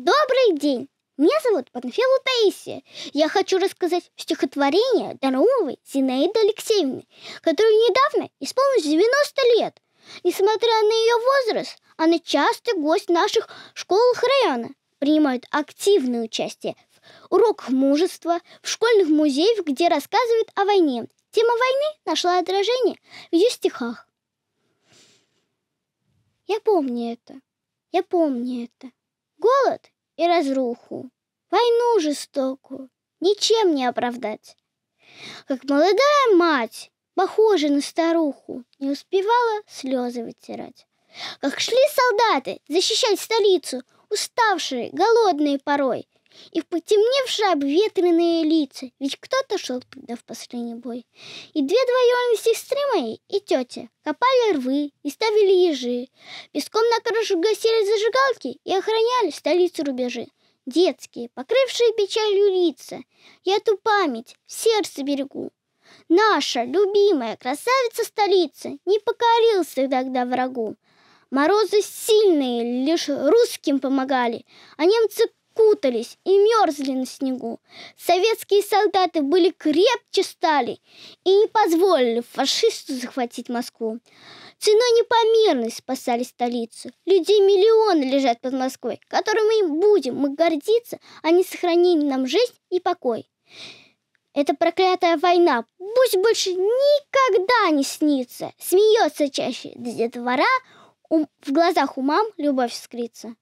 Добрый день! Меня зовут Панфилова Таисия. Я хочу рассказать стихотворение Дарумовой Зинаиды Алексеевны, которой недавно исполнилось 90 лет. Несмотря на ее возраст, она частый гость наших школах района, принимает активное участие в уроках мужества, в школьных музеях, где рассказывают о войне. Тема войны нашла отражение в ее стихах. Я помню это. Я помню это. Голод и разруху, войну жестокую, ничем не оправдать. Как молодая мать, похожая на старуху, не успевала слезы вытирать. Как шли солдаты защищать столицу, уставшие, голодные порой, и в потемневшие обветренные лица, ведь кто-то шел тогда в последний бой. И две двоюродные сестры мои и тетя копали рвы и ставили ежи, песком на крышу гасили зажигалки и охраняли столицу рубежи. Детские, покрывшие печалью лица, я эту память в сердце берегу. Наша любимая красавица столица не покорилась тогда врагу. Морозы сильные лишь русским помогали, а немцы кутались и мерзли на снегу. Советские солдаты были крепче стали и не позволили фашисту захватить Москву. Ценой непомерной спасали столицу. Людей миллионы лежат под Москвой, которыми мы будем мы гордиться, они а сохранили нам жизнь и покой. Эта проклятая война пусть больше никогда не снится. Смеется чаще детвора, ум, в глазах у мам любовь искрится.